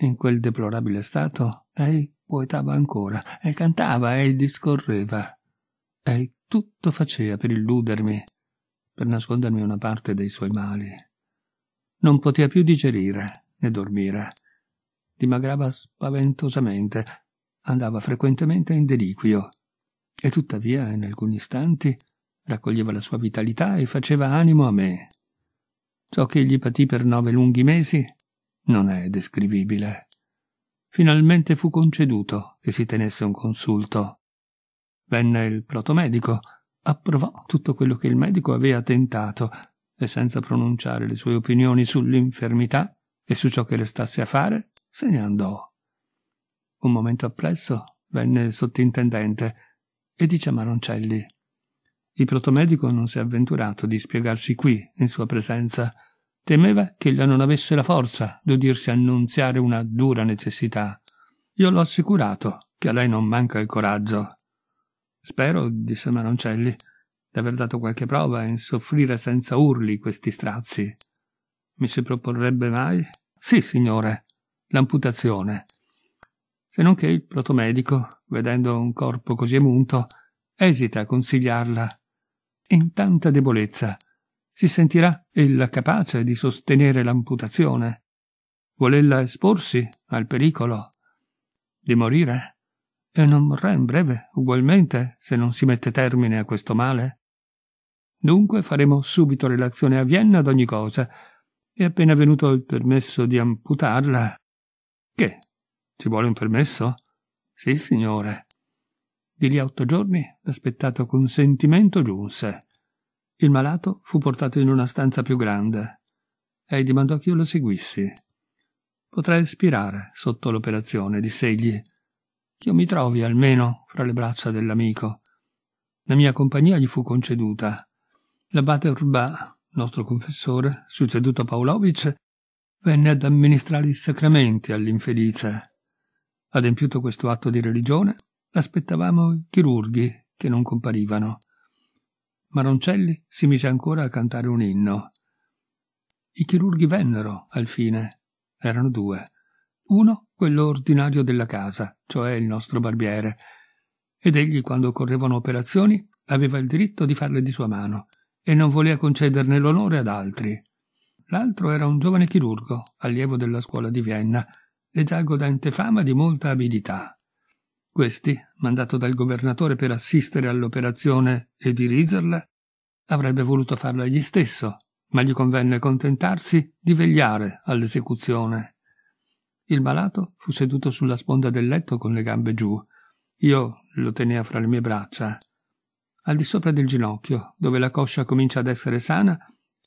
in quel deplorabile stato, ei poetava ancora, e cantava, e discorreva. Ei tutto faceva per illudermi, per nascondermi una parte dei suoi mali. Non poteva più digerire né dormire. Dimagrava spaventosamente, andava frequentemente in deliquio, e tuttavia in alcuni istanti raccoglieva la sua vitalità e faceva animo a me. Ciò che egli patì per nove lunghi mesi non è descrivibile. Finalmente fu conceduto che si tenesse un consulto. Venne il protomedico, approvò tutto quello che il medico aveva tentato e senza pronunciare le sue opinioni sull'infermità e su ciò che restasse a fare, se ne andò. Un momento appresso venne il sottintendente e dice a Maroncelli: Il protomedico non si è avventurato di spiegarsi qui in sua presenza Temeva che ella non avesse la forza d'udirsi annunziare una dura necessità. Io l'ho assicurato che a lei non manca il coraggio. Spero, disse Maroncelli, aver dato qualche prova in soffrire senza urli questi strazi. Mi si proporrebbe mai? Sì, signore, l'amputazione. Se non che il protomedico, vedendo un corpo così emunto, esita a consigliarla. In tanta debolezza si sentirà ella capace di sostenere l'amputazione? Vuol ella esporsi al pericolo di morire? E non morrà in breve, ugualmente, se non si mette termine a questo male? Dunque faremo subito relazione a Vienna ad ogni cosa, e appena venuto il permesso di amputarla. Che? Ci vuole un permesso? Sì, signore. Di lì a otto giorni l'aspettato consentimento giunse. Il malato fu portato in una stanza più grande. Ei dimandò che io lo seguissi. Potrei spirare sotto l'operazione, diss'egli. Che io mi trovi almeno fra le braccia dell'amico. La mia compagnia gli fu conceduta. L'abate Urbà, nostro confessore, succeduto a Paolovic, venne ad amministrare i sacramenti all'infelice. Adempiuto questo atto di religione, aspettavamo i chirurghi che non comparivano. Maroncelli si mise ancora a cantare un inno. I chirurghi vennero, al fine. Erano due. Uno, quello ordinario della casa, cioè il nostro barbiere, ed egli, quando occorrevano operazioni, aveva il diritto di farle di sua mano e non voleva concederne l'onore ad altri. L'altro era un giovane chirurgo, allievo della scuola di Vienna, e già godente fama di molta abilità. Questi, mandato dal governatore per assistere all'operazione e dirigerla, avrebbe voluto farla egli stesso, ma gli convenne contentarsi di vegliare all'esecuzione. Il malato fu seduto sulla sponda del letto con le gambe giù. Io lo tenea fra le mie braccia. Al di sopra del ginocchio, dove la coscia comincia ad essere sana,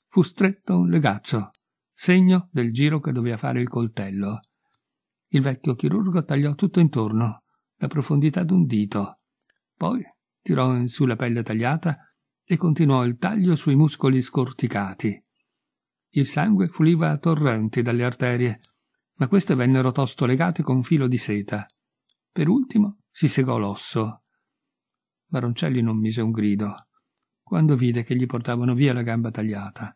fu stretto un legaccio, segno del giro che doveva fare il coltello. Il vecchio chirurgo tagliò tutto intorno, la profondità d'un dito. Poi tirò in su la pelle tagliata e continuò il taglio sui muscoli scorticati. Il sangue fluiva a torrenti dalle arterie, ma queste vennero tosto legate con filo di seta. Per ultimo si segò l'osso. Baroncelli non mise un grido quando vide che gli portavano via la gamba tagliata.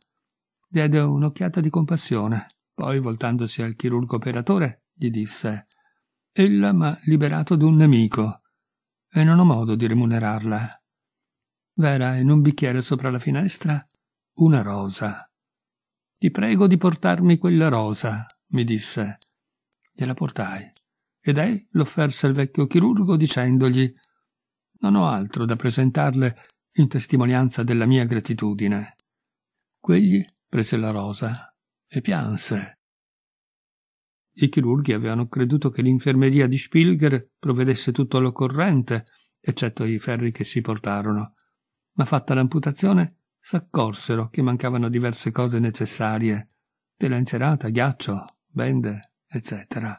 Diede un'occhiata di compassione, poi voltandosi al chirurgo operatore gli disse Ella m'ha liberato d'un nemico e non ho modo di remunerarla. Vera in un bicchiere sopra la finestra una rosa. Ti prego di portarmi quella rosa, mi disse. Gliela portai ed ei l'offerse al vecchio chirurgo dicendogli Non ho altro da presentarle in testimonianza della mia gratitudine. Quegli prese la rosa e pianse i chirurghi avevano creduto che l'infermeria di Spilger provvedesse tutto l'occorrente, eccetto i ferri che si portarono. Ma fatta l'amputazione, s'accorsero che mancavano diverse cose necessarie: tela incerata, ghiaccio, bende, eccetera.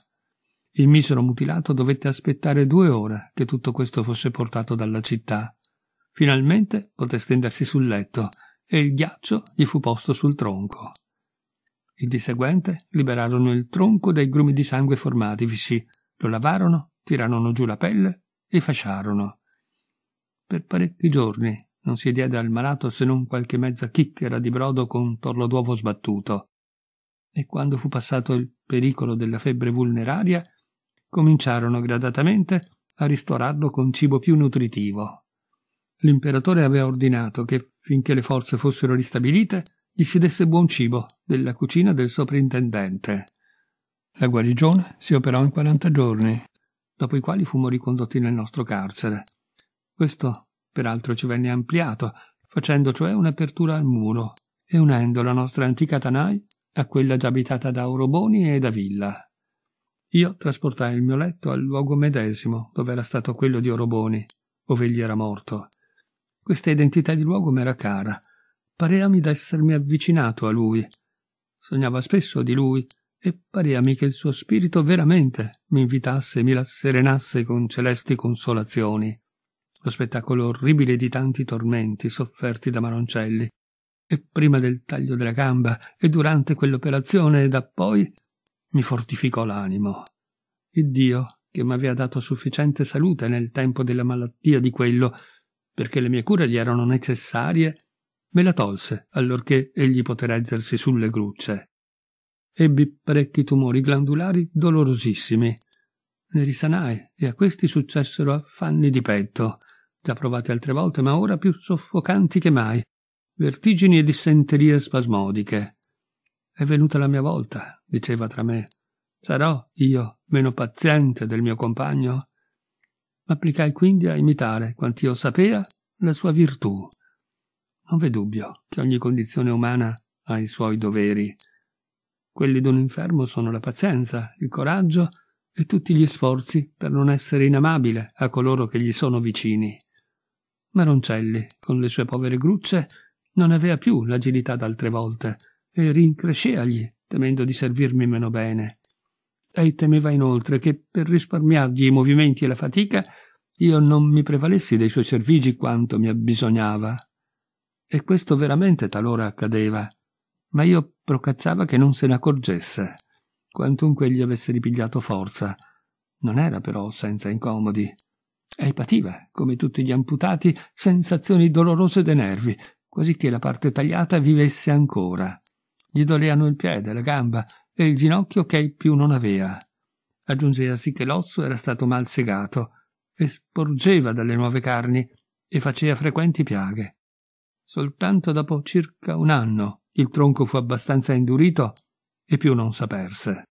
Il misero mutilato dovette aspettare due ore che tutto questo fosse portato dalla città. Finalmente poté stendersi sul letto e il ghiaccio gli fu posto sul tronco. Il di seguente liberarono il tronco dai grumi di sangue formativisi, lo lavarono, tirarono giù la pelle e fasciarono. Per parecchi giorni non si diede al malato se non qualche mezza chicchera di brodo con torlo d'uovo sbattuto. E quando fu passato il pericolo della febbre vulneraria, cominciarono gradatamente a ristorarlo con cibo più nutritivo. L'imperatore aveva ordinato che, finché le forze fossero ristabilite, gli si desse buon cibo della cucina del soprintendente. La guarigione si operò in 40 giorni, dopo i quali fummo ricondotti nel nostro carcere. Questo, peraltro, ci venne ampliato, facendo cioè un'apertura al muro e unendo la nostra antica Tanai a quella già abitata da Oroboni e da Villa. Io trasportai il mio letto al luogo medesimo dove era stato quello di Oroboni, ove egli era morto. Questa identità di luogo m'era cara, pareami d'essermi avvicinato a lui. Sognava spesso di lui e pareami che il suo spirito veramente mi invitasse e mi rasserenasse con celesti consolazioni. Lo spettacolo orribile di tanti tormenti sofferti da Maroncelli, e prima del taglio della gamba e durante quell'operazione e da poi mi fortificò l'animo. Il Dio, che mi aveva dato sufficiente salute nel tempo della malattia di quello, perché le mie cure gli erano necessarie me la tolse allorché egli poté reggersi sulle grucce. Ebbi parecchi tumori glandulari dolorosissimi. Ne risanai e a questi successero affanni di petto, già provati altre volte ma ora più soffocanti che mai, vertigini e dissenterie spasmodiche. È venuta la mia volta, diceva tra me. Sarò io meno paziente del mio compagno? M'applicai quindi a imitare, quant'io sapea, la sua virtù non v'è dubbio che ogni condizione umana ha i suoi doveri. Quelli d'un infermo sono la pazienza, il coraggio e tutti gli sforzi per non essere inamabile a coloro che gli sono vicini. Maroncelli, con le sue povere grucce, non aveva più l'agilità d'altre volte e rincresceagli, temendo di servirmi meno bene. Ei temeva inoltre che, per risparmiargli i movimenti e la fatica, io non mi prevalessi dei suoi servigi quanto mi abbisognava e questo veramente talora accadeva, ma io procazzava che non se ne accorgesse, quantunque gli avesse ripigliato forza. Non era però senza incomodi. E pativa, come tutti gli amputati, sensazioni dolorose dei nervi, quasi che la parte tagliata vivesse ancora. Gli doleano il piede, la gamba e il ginocchio che più non aveva. Aggiungeasi che l'osso era stato mal segato e sporgeva dalle nuove carni e faceva frequenti piaghe. Soltanto dopo circa un anno il tronco fu abbastanza indurito e più non saperse.